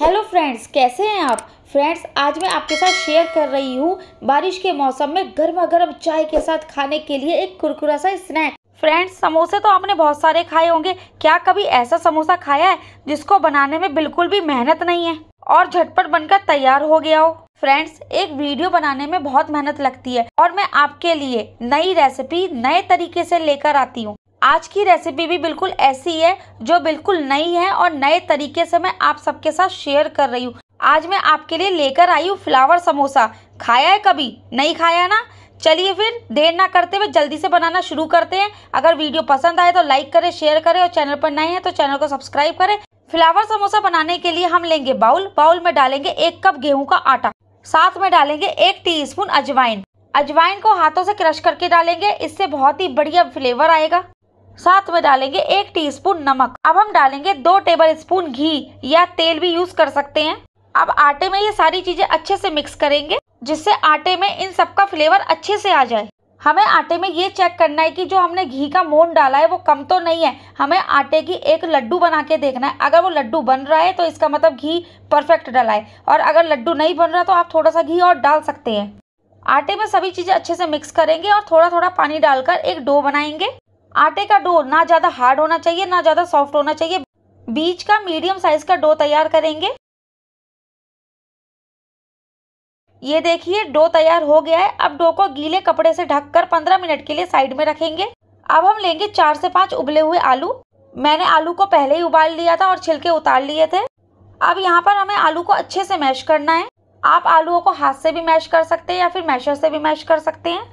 hello friends कैसे हैं आप फ्रेंड्स आज मैं आपके साथ शेयर कर रही हूँ बारिश के मौसम में गर्मा गर्म चाय के साथ खाने के लिए एक कुरकुरा सा स्नैक फ्रेंड्स समोसे तो आपने बहुत सारे खाए होंगे क्या कभी ऐसा समोसा खाया है जिसको बनाने में बिल्कुल भी मेहनत नहीं है और झटपट बनकर तैयार हो गया हो फ्रेंड्स एक वीडियो बनाने में बहुत मेहनत लगती है और मैं आपके लिए नई रेसिपी नए तरीके से लेकर आती हूँ आज की रेसिपी भी बिल्कुल ऐसी है जो बिल्कुल नई है और नए तरीके से मैं आप सबके साथ शेयर कर रही हूँ आज मैं आपके लिए लेकर आई हूँ फ्लावर समोसा खाया है कभी नहीं खाया ना चलिए फिर देर ना करते हुए जल्दी से बनाना शुरू करते हैं अगर वीडियो पसंद आए तो लाइक करें शेयर करें और चैनल पर नए हैं तो चैनल को सब्सक्राइब करें फ्लावर समोसा बनाने के लिए हम लेंगे बाउल बाउल में डालेंगे एक कप गेहूं का आटा साथ में डालेंगे एक टीस्पून अजवाइन अजवाइन को हाथों से क्रश करके डालेंगे इससे बहुत ही बढ़िया फ्लेवर आएगा साथ में डालेंगे एक टीस्पून नमक अब हम डालेंगे दो टेबल स्पून घी या तेल भी यूज कर सकते हैं अब आटे में ये सारी चीजें अच्छे से मिक्स करेंगे जिससे आटे में इन सब का फ्लेवर अच्छे से आ जाए हमें आटे में ये चेक करना है कि जो हमने घी का मोन डाला है वो कम तो नहीं है हमें आटे की एक लड्डू बना के देखना है अगर वो लड्डू बन रहा है तो इसका मतलब घी परफेक्ट डाला है और अगर लड्डू नहीं बन रहा तो आप थोड़ा सा घी और डाल सकते हैं आटे में सभी चीज़ें अच्छे से मिक्स करेंगे और थोड़ा थोड़ा पानी डालकर एक डो बनाएंगे आटे का डो ना ज़्यादा हार्ड होना चाहिए ना ज़्यादा सॉफ्ट होना चाहिए बीच का मीडियम साइज़ का डो तैयार करेंगे ये देखिए डो तैयार हो गया है अब डो को गीले कपड़े से ढककर 15 मिनट के लिए साइड में रखेंगे अब हम लेंगे चार से पाँच उबले हुए आलू मैंने आलू को पहले ही उबाल लिया था और छिलके उतार लिए थे अब यहाँ पर हमें आलू को अच्छे से मैश करना है आप आलूओं को हाथ से भी मैश कर सकते हैं या फिर मैशर से भी मैश कर सकते हैं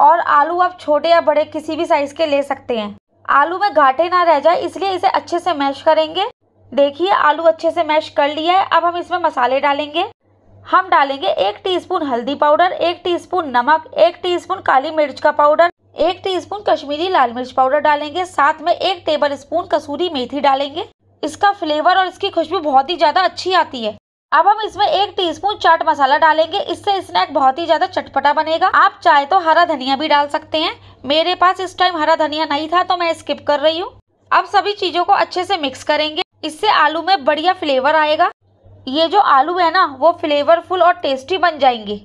और आलू आप छोटे या बड़े किसी भी साइज़ के ले सकते हैं आलू में घाटे ना रह जाए इसलिए इसे अच्छे से मैश करेंगे देखिए आलू अच्छे से मैश कर लिया है अब हम इसमें मसाले डालेंगे हम डालेंगे एक टीस्पून हल्दी पाउडर एक टीस्पून नमक एक टीस्पून काली मिर्च का पाउडर एक टीस्पून कश्मीरी लाल मिर्च पाउडर डालेंगे साथ में एक टेबल स्पून कसूरी मेथी डालेंगे इसका फ्लेवर और इसकी खुशबू बहुत ही ज़्यादा अच्छी आती है अब हम इसमें एक टीस्पून चाट मसाला डालेंगे इससे स्नैक बहुत ही ज़्यादा चटपटा बनेगा आप चाहे तो हरा धनिया भी डाल सकते हैं मेरे पास इस टाइम हरा धनिया नहीं था तो मैं स्किप कर रही हूँ अब सभी चीज़ों को अच्छे से मिक्स करेंगे इससे आलू में बढ़िया फ्लेवर आएगा ये जो आलू है ना वो फ्लेवरफुल और टेस्टी बन जाएंगे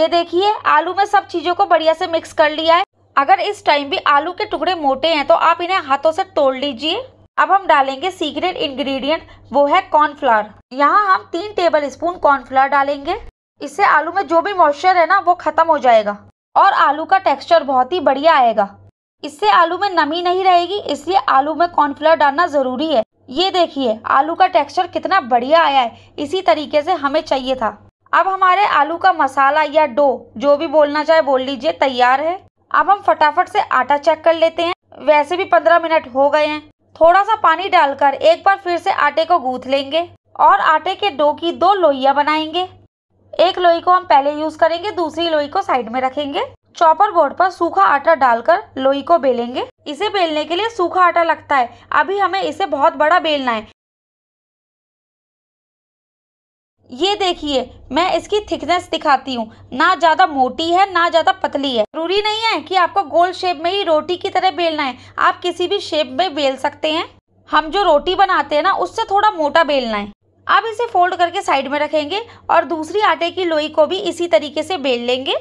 ये देखिए आलू में सब चीज़ों को बढ़िया से मिक्स कर लिया है अगर इस टाइम भी आलू के टुकड़े मोटे हैं तो आप इन्हें हाथों से तोड़ लीजिए अब हम डालेंगे सीक्रेट इंग्रेडिएंट वो है कॉर्नफ्लावर यहाँ हम तीन टेबल स्पून कॉर्नफ्लावर डालेंगे इससे आलू में जो भी मॉइस्चर है ना वो ख़त्म हो जाएगा और आलू का टेक्सचर बहुत ही बढ़िया आएगा इससे आलू में नमी नहीं रहेगी इसलिए आलू में कॉर्नफ्लावर डालना ज़रूरी है ये देखिए आलू का टेक्सचर कितना बढ़िया आया है इसी तरीके से हमें चाहिए था अब हमारे आलू का मसाला या डो जो भी बोलना चाहे बोल लीजिए तैयार है अब हम फटाफट से आटा चेक कर लेते हैं वैसे भी पंद्रह मिनट हो गए हैं थोड़ा सा पानी डालकर एक बार फिर से आटे को गूंथ लेंगे और आटे के डो की दो लोहिया बनाएंगे एक लोई को हम पहले यूज करेंगे दूसरी लोई को साइड में रखेंगे चॉपर बोर्ड पर सूखा आटा डालकर लोई को बेलेंगे इसे बेलने के लिए सूखा आटा लगता है अभी हमें इसे बहुत बड़ा बेलना है ये देखिए मैं इसकी थिकनेस दिखाती हूँ ना ज़्यादा मोटी है ना ज़्यादा पतली है ज़रूरी नहीं है कि आपको गोल शेप में ही रोटी की तरह बेलना है आप किसी भी शेप में बेल सकते हैं हम जो रोटी बनाते हैं ना उससे थोड़ा मोटा बेलना है अब इसे फोल्ड करके साइड में रखेंगे और दूसरी आटे की लोई को भी इसी तरीके से बेल लेंगे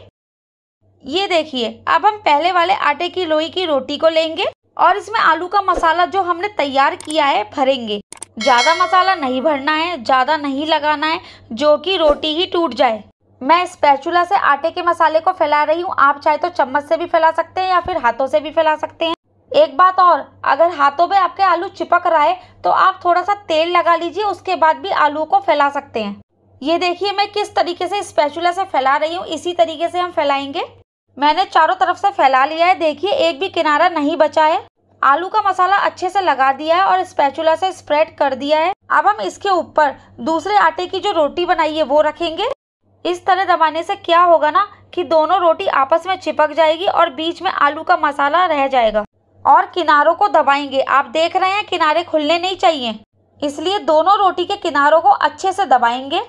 ये देखिए अब हम पहले वाले आटे की लोई की रोटी को लेंगे और इसमें आलू का मसाला जो हमने तैयार किया है भरेंगे ज़्यादा मसाला नहीं भरना है ज़्यादा नहीं लगाना है जो कि रोटी ही टूट जाए मैं स्पैचुला से आटे के मसाले को फैला रही हूँ आप चाहे तो चम्मच से भी फैला सकते हैं या फिर हाथों से भी फैला सकते हैं एक बात और अगर हाथों में आपके आलू चिपक रहा है तो आप थोड़ा सा तेल लगा लीजिए उसके बाद भी आलू को फैला सकते हैं ये देखिए मैं किस तरीके से स्पैचुला से फैला रही हूँ इसी तरीके से हम फैलाएंगे मैंने चारों तरफ से फैला लिया है देखिए एक भी किनारा नहीं बचा है आलू का मसाला अच्छे से लगा दिया है और स्पैचुला से स्प्रेड कर दिया है अब हम इसके ऊपर दूसरे आटे की जो रोटी बनाई है वो रखेंगे इस तरह दबाने से क्या होगा ना कि दोनों रोटी आपस में चिपक जाएगी और बीच में आलू का मसाला रह जाएगा और किनारों को दबाएंगे आप देख रहे हैं किनारे खुलने नहीं चाहिए इसलिए दोनों रोटी के किनारों को अच्छे से दबाएंगे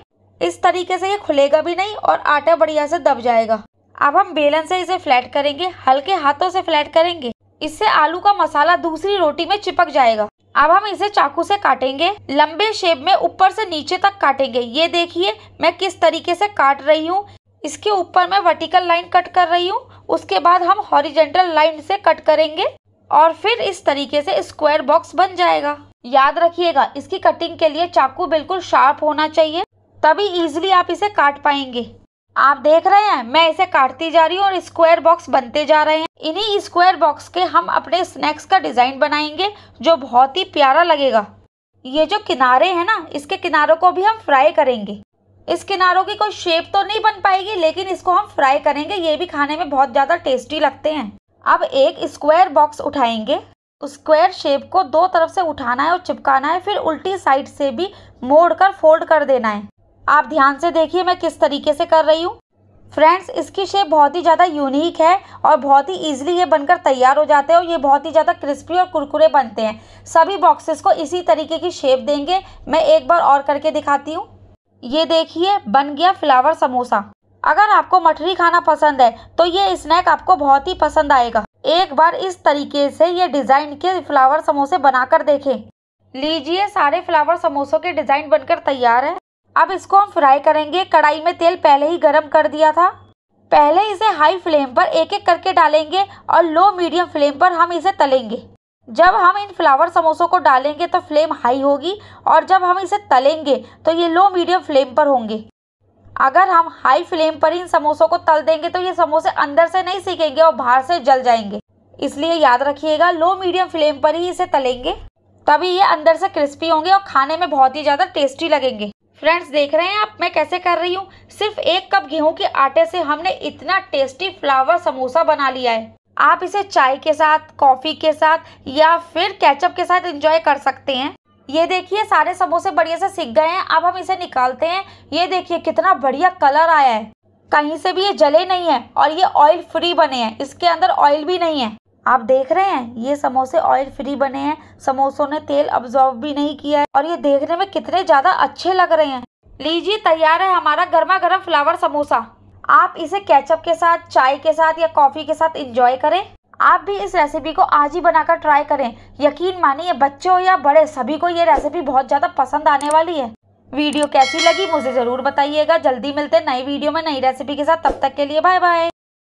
इस तरीके से ये खुलेगा भी नहीं और आटा बढ़िया से दब जाएगा अब हम बेलन से इसे फ्लैट करेंगे हल्के हाथों से फ्लैट करेंगे इससे आलू का मसाला दूसरी रोटी में चिपक जाएगा अब हम इसे चाकू से काटेंगे लंबे शेप में ऊपर से नीचे तक काटेंगे ये देखिए मैं किस तरीके से काट रही हूँ इसके ऊपर मैं वर्टिकल लाइन कट कर रही हूँ उसके बाद हम हॉरिजेंटल लाइन से कट करेंगे और फिर इस तरीके से स्क्वायर बॉक्स बन जाएगा याद रखिएगा इसकी कटिंग के लिए चाकू बिल्कुल शार्प होना चाहिए तभी इजिली आप इसे काट पाएंगे आप देख रहे हैं मैं इसे काटती जा रही हूँ और स्क्वायर बॉक्स बनते जा रहे हैं इन्हीं स्क्वायर बॉक्स के हम अपने स्नैक्स का डिज़ाइन बनाएंगे जो बहुत ही प्यारा लगेगा ये जो किनारे हैं ना इसके किनारों को भी हम फ्राई करेंगे इस किनारों की कोई शेप तो नहीं बन पाएगी लेकिन इसको हम फ्राई करेंगे ये भी खाने में बहुत ज़्यादा टेस्टी लगते हैं अब एक स्क्वायर बॉक्स उठाएंगे स्क्वायर शेप को दो तरफ से उठाना है और चिपकाना है फिर उल्टी साइड से भी मोड़ कर फोल्ड कर देना है आप ध्यान से देखिए मैं किस तरीके से कर रही हूँ फ्रेंड्स इसकी शेप बहुत ही ज़्यादा यूनिक है और बहुत ही इजीली ये बनकर तैयार हो जाते हैं और ये बहुत ही ज़्यादा क्रिस्पी और कुरकुरे बनते हैं सभी बॉक्सेस को इसी तरीके की शेप देंगे मैं एक बार और करके दिखाती हूँ ये देखिए बन गया फ्लावर समोसा अगर आपको मठरी खाना पसंद है तो ये स्नैक आपको बहुत ही पसंद आएगा एक बार इस तरीके से ये डिज़ाइन के फ्लावर समोसे बनाकर देखें लीजिए सारे फ्लावर समोसों के डिज़ाइन बनकर तैयार है अब इसको हम फ्राई करेंगे कढ़ाई में तेल पहले ही गर्म कर दिया था पहले इसे हाई फ्लेम पर एक एक करके डालेंगे और लो मीडियम फ्लेम पर हम इसे तलेंगे जब हम इन फ्लावर समोसों को डालेंगे तो फ्लेम हाई होगी और जब हम इसे तलेंगे तो ये लो मीडियम फ्लेम पर होंगे अगर हम हाई फ्लेम पर इन समोसों को तल देंगे तो ये समोसे अंदर से नहीं सीखेंगे और बाहर से जल जाएंगे इसलिए याद रखिएगा लो मीडियम फ्लेम पर ही इसे तलेंगे तभी ये अंदर से क्रिस्पी होंगे और खाने में बहुत ही ज़्यादा टेस्टी लगेंगे फ्रेंड्स देख रहे हैं आप मैं कैसे कर रही हूँ सिर्फ एक कप गेहूं के आटे से हमने इतना टेस्टी फ्लावर समोसा बना लिया है आप इसे चाय के साथ कॉफ़ी के साथ या फिर कैचअप के साथ एंजॉय कर सकते हैं ये देखिए सारे समोसे बढ़िया से सीख गए हैं अब हम इसे निकालते हैं ये देखिए कितना बढ़िया कलर आया है कहीं से भी ये जले नहीं है और ये ऑयल फ्री बने हैं इसके अंदर ऑयल भी नहीं है आप देख रहे हैं ये समोसे ऑयल फ्री बने हैं समोसों ने तेल अब्जॉर्व भी नहीं किया है और ये देखने में कितने ज़्यादा अच्छे लग रहे हैं लीजिए तैयार है हमारा गर्मा गर्म फ्लावर समोसा आप इसे केचप के साथ चाय के साथ या कॉफ़ी के साथ इंजॉय करें आप भी इस रेसिपी को आज ही बनाकर ट्राई करें यकीन मानिए बच्चों या बड़े सभी को ये रेसिपी बहुत ज़्यादा पसंद आने वाली है वीडियो कैसी लगी मुझे ज़रूर बताइएगा जल्दी मिलते नई वीडियो में नई रेसिपी के साथ तब तक के लिए बाय बाय